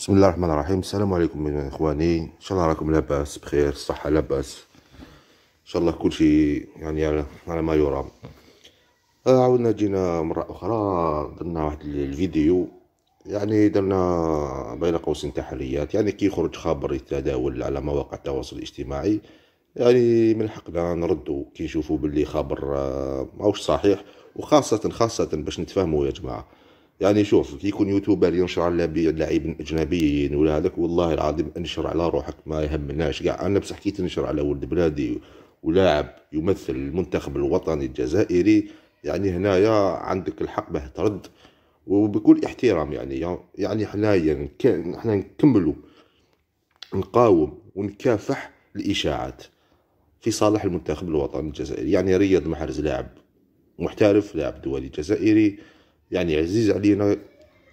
بسم الله الرحمن الرحيم السلام عليكم اخواني ان شاء الله راكم لاباس بخير الصحه لاباس ان شاء الله كل شيء يعني على, ما يرام آه، عاودنا جينا مره اخرى درنا واحد الفيديو يعني درنا بين قوسين تحريات يعني كي يخرج خبر يتداول على مواقع التواصل الاجتماعي يعني من حقنا نردو كي نشوفوا باللي خبر آه، ماهوش صحيح وخاصه خاصه باش نتفاهموا يا جماعه يعني شوف كي يكون يوتيوبر ينشر على لاعبين اجنبيين ولا هذاك والله العظيم انشر على روحك ما يهمناش كاع انا بصح كي تنشر على ولد بلادي ولاعب يمثل المنتخب الوطني الجزائري يعني هنايا عندك الحق به ترد وبكل احترام يعني يعني حنايا حنا نكملوا نقاوم ونكافح الاشاعات في صالح المنتخب الوطني الجزائري يعني رياض محرز لاعب محترف لاعب دولي جزائري يعني عزيز علينا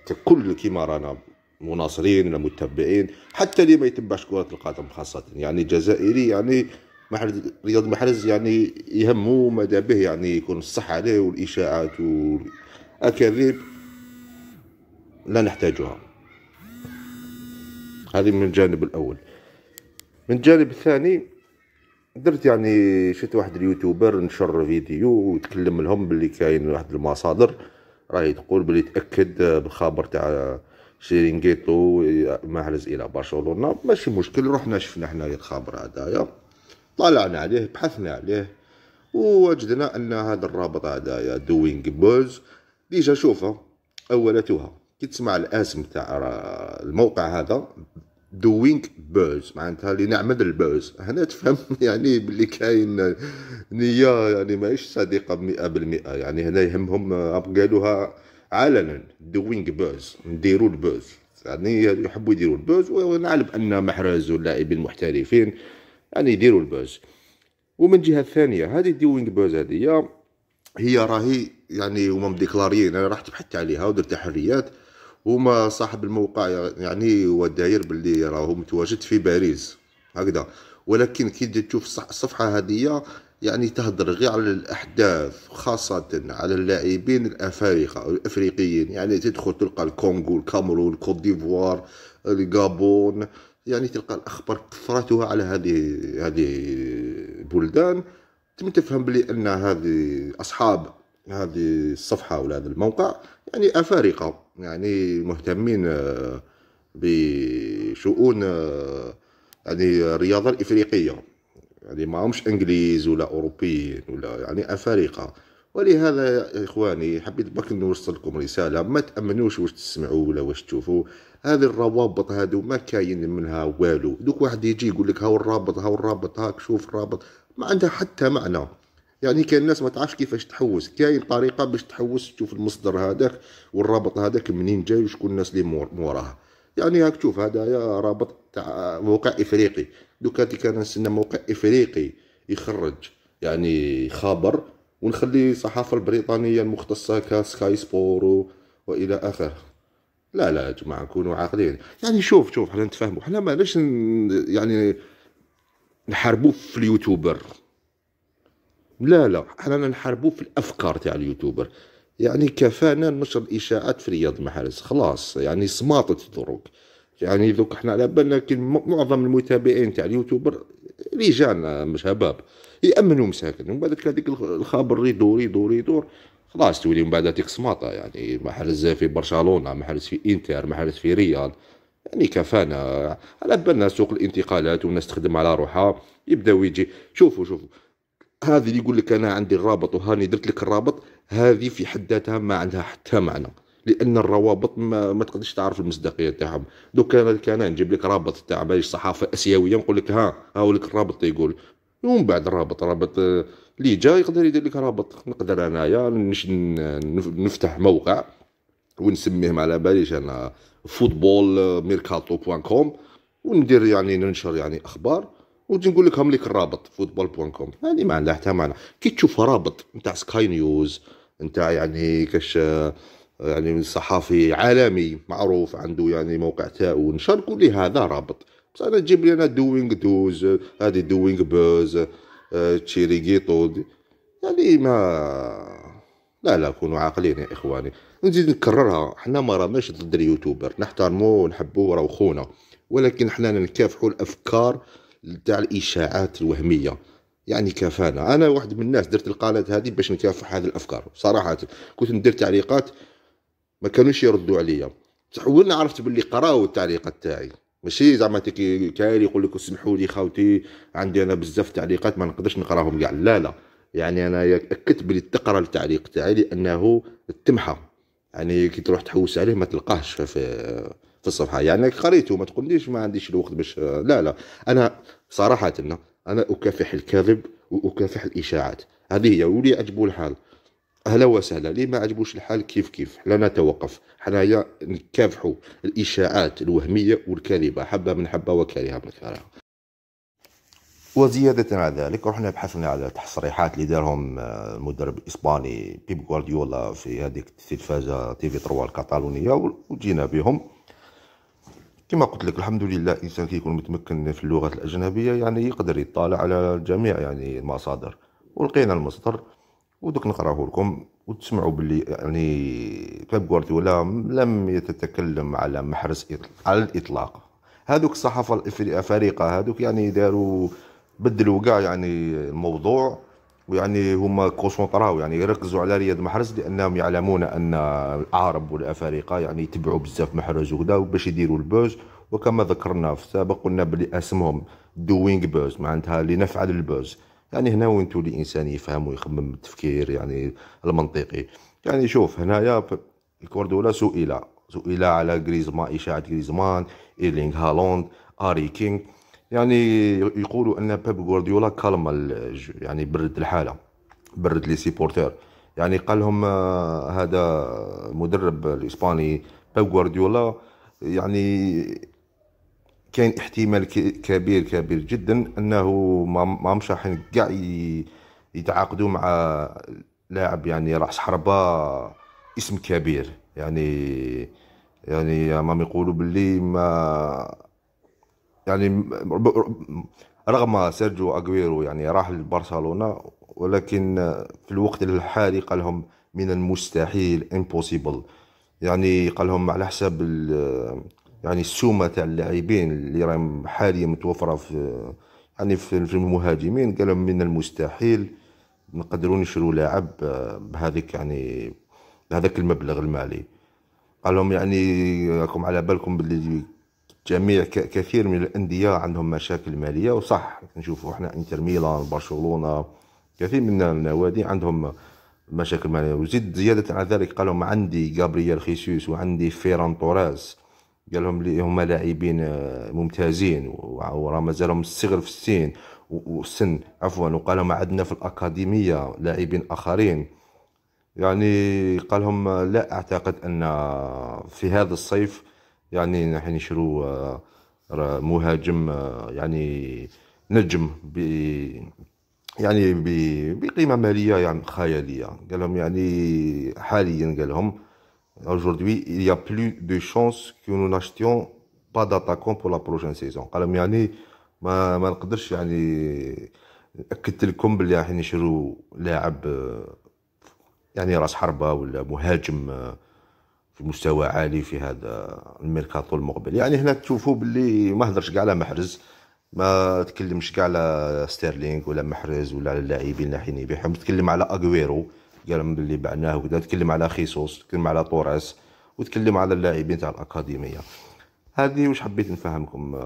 ككل كيما رانا مناصرين ولا متبعين حتى اللي ما يتبعش كرة القدم خاصة يعني جزائري يعني محرز رياض محرز يعني يهمه مدى به يعني يكون الصح عليه والإشاعات والأكاذيب لا نحتاجها هذه من الجانب الأول من الجانب الثاني درت يعني شفت واحد اليوتيوبر نشر فيديو ويتكلم لهم باللي كاين واحد المصادر راهي تقول بلي تاكد بالخبر تاع شيرينغيتو محرز الى برشلونه ماشي مشكل رحنا شفنا حنا الخبر هذايا طلعنا عليه بحثنا عليه ووجدنا ان هذا الرابط هذايا دوينغ بوز ديجا شوفه اولتها كي تسمع الاسم تاع الموقع هذا دوينغ بوز معناتها اللي نعمل البوز هنا تفهم يعني باللي كاين نية يعني ماهيش صادقة مئة بالمئة يعني هنا يهمهم قالوها علنا دوينغ بوز نديرو البوز يعني يحبوا يديروا البوز ونعلم ان محرز واللاعبين المحترفين يعني يديروا البوز ومن جهه ثانيه هذه دوينغ بوز هذه هي راهي يعني هما مديكلاريين انا رحت بحثت عليها ودرت تحريات وما صاحب الموقع يعني هو داير باللي راهو متواجد في باريس هكذا ولكن كي تشوف الصفحه هذه يعني تهضر غير على الاحداث خاصه على اللاعبين الافارقه او الافريقيين يعني تدخل تلقى الكونغو الكامرون الكوت ديفوار الغابون يعني تلقى الاخبار كثرتها على هذه هذه البلدان تم تفهم بلي ان هذه اصحاب هذه الصفحة ولا هذا الموقع يعني أفارقة يعني مهتمين آه، بشؤون آه، يعني الرياضة الإفريقية يعني ما همش انجليز ولا اوروبيين ولا يعني افارقه ولهذا يا اخواني حبيت برك نوصلكم رساله ما تامنوش واش تسمعوا ولا واش تشوفوا هذه الروابط هادو ما كاين منها والو دوك واحد يجي يقول لك هاو الرابط هاو الرابط هاك شوف الرابط ما عندها حتى معنى يعني كاين الناس ما تعرفش كيفاش تحوس كاين طريقه باش تحوس تشوف المصدر هذاك والرابط هذاك منين جاي وشكون الناس اللي موراه يعني هاك تشوف هذايا رابط تاع موقع افريقي دوكا كان نستنى موقع افريقي يخرج يعني خبر ونخلي الصحافه البريطانيه المختصه كسكاي سبور والى اخره لا لا يا جماعه كونوا عاقلين يعني شوف شوف حنا نتفاهموا حنا ماناش يعني نحاربوا في اليوتيوبر لا لا احنا نحاربوه في الافكار تاع اليوتيوبر يعني كفانا نشر اشاعات في رياض المحارس خلاص يعني سماطت الظروف يعني ذوك احنا على بالنا كي معظم المتابعين تاع اليوتيوبر رجال مش هباب يامنوا مساكن ومن بعد هذيك الخبر يدور يدور يدور خلاص تولي من بعد هذيك سماطه يعني محرز في برشلونه محرز في انتر محرز في ريال يعني كفانا على بالنا سوق الانتقالات والناس تخدم على روحها يبداو يجي شوفوا شوفوا هذه اللي يقول لك انا عندي الرابط وهاني درت لك الرابط هذه في حد ذاتها ما عندها حتى معنى لان الروابط ما, ما تقدرش تعرف المصداقيه تاعهم دوك انا نجيب لك رابط تاع باش صحافه اسيويه نقول لك ها ها لك الرابط يقول ومن بعد رابط رابط اللي آه، جا يقدر يدير لك رابط نقدر انايا نفتح موقع ونسميهم على باليش انا فوتبول ميركاتو بوان كوم وندير يعني ننشر يعني اخبار وجي نقول لك هم لك الرابط فوتبول بوان كوم هذه ما عندها حتى معنى كي تشوف رابط نتاع سكاي نيوز نتاع يعني كاش يعني صحافي عالمي معروف عنده يعني موقع تاعو نشر قول لي هذا رابط بصح انا تجيب لي انا دوينغ دوز هذه دوينغ بوز تشيري تشيريغيتو يعني ما لا لا كونوا عاقلين يا اخواني نزيد نكررها حنا ما راناش ضد اليوتيوبر نحترموه ونحبوه راه خونا ولكن حنا نكافحوا الافكار تاع الاشاعات الوهميه يعني كافانا انا واحد من الناس درت القالات هذه باش نكافح هذه الافكار صراحه كنت ندير تعليقات ما كانوش يردوا عليا بصح وانا عرفت باللي قراو التعليقات تاعي ماشي زعما كاين يقول لك اسمحوا لي خاوتي عندي انا بزاف تعليقات ما نقدرش نقراهم كاع لا لا يعني انا اكدت باللي تقرا التعليق تاعي لانه التمحى يعني كي تروح تحوس عليه ما تلقاهش في في الصفحه يعني قريته ما تقوليش ما عنديش الوقت باش لا لا انا صراحه أنا, انا اكافح الكذب واكافح الاشاعات هذه هي ولي عجبو الحال اهلا وسهلا اللي ما عجبوش الحال كيف كيف لا نتوقف حنايا نكافحوا الاشاعات الوهميه والكاذبه حبه من حبه وكارهه من كارهه وزيادة على ذلك رحنا بحثنا على التصريحات اللي دارهم آه، المدرب الإسباني بيب غوارديولا في هذيك التلفازة تي في 3 الكتالونية وجينا بهم كما قلت لك الحمد لله الانسان كيكون متمكن في اللغات الاجنبيه يعني يقدر يطالع على جميع يعني المصادر ولقينا المصدر ودوك نقراه لكم وتسمعوا باللي يعني بيب غوارديولا لم يتكلم على محرز على الاطلاق هذوك الصحافه الافارقه هذوك يعني داروا بدلوا كاع يعني الموضوع ويعني هما كونسونطراو يعني يركزوا على رياض محرز لانهم يعلمون ان العرب والافارقه يعني يتبعوا بزاف محرز وكذا باش يديروا البوز وكما ذكرنا في السابق قلنا بلي اسمهم دوينغ بوز معناتها لنفعل البوز يعني هنا وين تولي الانسان يفهم ويخمم التفكير يعني المنطقي يعني شوف هنايا الكوردولا سئل سئل على غريزمان اشاعه غريزمان ايرلينغ هالاند اري كينغ يعني يقولوا ان بيب غوارديولا كالم يعني برد الحاله برد لي سيبورتير يعني قال لهم آه، هذا المدرب الاسباني بيب غوارديولا يعني كاين احتمال كبير كبير جدا انه ما مش راح كاع يتعاقدوا مع لاعب يعني راس حربه اسم كبير يعني يعني ما يقولوا باللي ما يعني رغم سيرجيو اغويرو يعني راح لبرشلونه ولكن في الوقت الحالي قال لهم من المستحيل امبوسيبل يعني قال لهم على حساب يعني السومه تاع اللاعبين اللي راهم حاليا متوفره في يعني في المهاجمين قال لهم من المستحيل نقدروا نشرو لاعب بهذيك يعني بهذاك المبلغ المالي قال لهم يعني راكم على بالكم باللي جميع كثير من الانديه عندهم مشاكل ماليه وصح نشوفوا احنا انتر ميلان برشلونه كثير من النوادي عندهم مشاكل ماليه وزيد زياده على ذلك قال لهم عندي جابرييل خيسوس وعندي فيران توراز قال لهم لي هما لاعبين آه، ممتازين وراه مازالهم صغر في السن والسن عفوا وقال لهم عندنا في الاكاديميه لاعبين اخرين يعني قال لهم آه، لا اعتقد ان في هذا الصيف يعني نحن نشرو آه، مهاجم آه، يعني نجم ب يعني بقيمه ماليه يعني خياليه قال لهم يعني حاليا قال لهم aujourd'hui il y a plus de chances que nous n'achetions با d'attaquant pour لا prochaine سيزون قال لهم يعني ما ما نقدرش يعني اكدت لكم بلي راح نشرو لاعب آه، يعني راس حربه ولا مهاجم في مستوى عالي في هذا الميركاتو المقبل يعني هنا تشوفوا باللي ما هضرش كاع على محرز ما تكلمش كاع على ستيرلينغ ولا محرز ولا على اللاعبين اللي حين يبيعهم تكلم على اغويرو قال باللي بعناه وكذا تكلم على خيسوس تكلم على طوراس وتكلم على اللاعبين تاع الاكاديميه هذه واش حبيت نفهمكم يا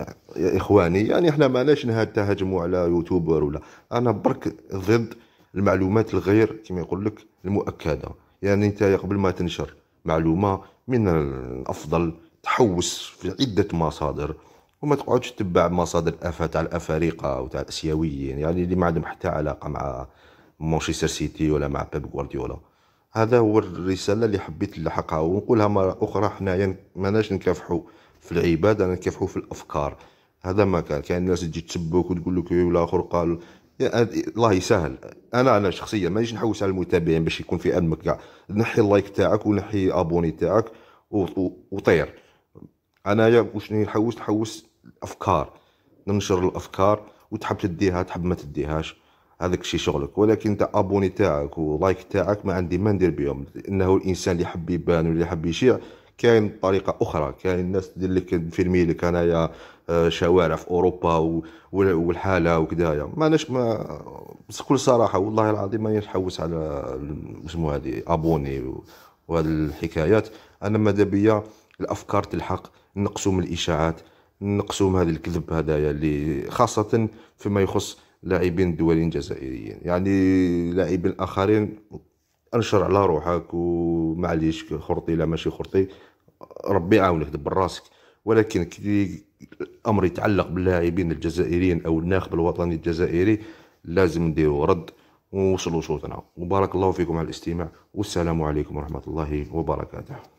آه، اخواني يعني احنا ماناش نهاجموا على يوتيوبر ولا انا برك ضد المعلومات الغير كما يقول لك المؤكده يعني انت قبل ما تنشر معلومه من الافضل تحوس في عده مصادر وما تقعدش تتبع مصادر افا تاع الافارقه وتاع الاسيويين يعني اللي ما عندهم حتى علاقه مع مانشستر سيتي ولا مع بيب غوارديولا هذا هو الرساله اللي حبيت نلحقها ونقولها مره اخرى حنايا يعني ماناش نكافحوا في العباده انا نكافحوا في الافكار هذا ما كان كاين الناس تجي تسبك وتقول لك إيه، ولا اخر قال يعني الله يسهل انا انا شخصيا مانيش نحوس على المتابعين باش يكون في علمك كاع نحي اللايك تاعك ونحي ابوني تاعك وطير انايا واش نحوس نحوس الافكار ننشر الافكار وتحب تديها تحب ما تديهاش هذاك الشيء شغلك ولكن انت ابوني تاعك ولايك تاعك ما عندي ما ندير بهم انه الانسان اللي يحب يبان واللي يحب يشيع كاين طريقه اخرى كاين الناس تدير لك نفيلمي لك انايا شوارع في اوروبا والحاله وكدايا ماناش ما بكل صراحه والله العظيم مانيش نحوس على شنو هذه ابوني وهذه الحكايات انا ماذا بيا الافكار تلحق نقسم الاشاعات نقسم هذا الكذب هذايا اللي خاصه فيما يخص لاعبين دوليين جزائريين يعني لاعبين اخرين انشر على روحك ومعليش خرطي لا ماشي خرطي ربي يعاونك دبر راسك ولكن كي امر يتعلق باللاعبين الجزائريين او الناخب الوطني الجزائري لازم نديرو رد ووصلوا صوتنا وبارك الله فيكم على الاستماع والسلام عليكم ورحمه الله وبركاته